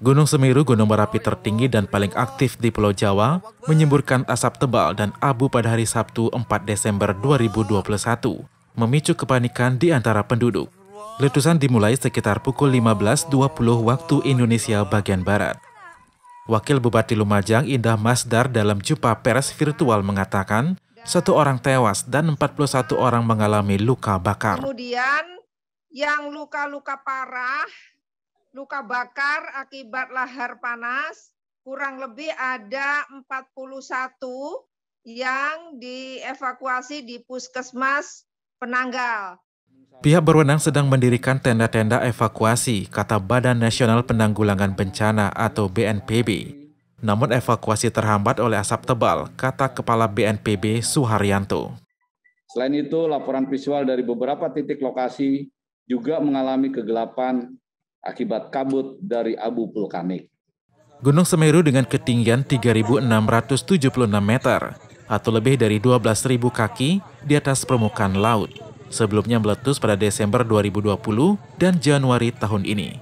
Gunung Semeru, gunung berapi tertinggi dan paling aktif di Pulau Jawa, menyemburkan asap tebal dan abu pada hari Sabtu 4 Desember 2021, memicu kepanikan di antara penduduk. Letusan dimulai sekitar pukul 15.20 waktu Indonesia bagian Barat. Wakil Bupati Lumajang Indah Masdar dalam jumpa pers virtual mengatakan, satu orang tewas dan 41 orang mengalami luka bakar. Kemudian yang luka-luka parah luka bakar akibat lahar panas kurang lebih ada 41 yang dievakuasi di puskesmas Penanggal. Pihak berwenang sedang mendirikan tenda-tenda evakuasi, kata Badan Nasional Penanggulangan Bencana atau BNPB. Namun evakuasi terhambat oleh asap tebal, kata Kepala BNPB Suharyanto. Selain itu, laporan visual dari beberapa titik lokasi juga mengalami kegelapan akibat kabut dari abu vulkanik. Gunung Semeru dengan ketinggian 3.676 meter atau lebih dari 12.000 kaki di atas permukaan laut. Sebelumnya meletus pada Desember 2020 dan Januari tahun ini.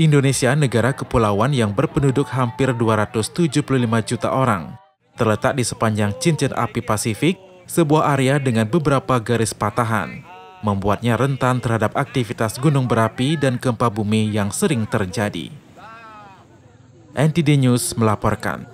Indonesia negara kepulauan yang berpenduduk hampir 275 juta orang, terletak di sepanjang cincin api Pasifik, sebuah area dengan beberapa garis patahan membuatnya rentan terhadap aktivitas gunung berapi dan gempa bumi yang sering terjadi. NTD News melaporkan.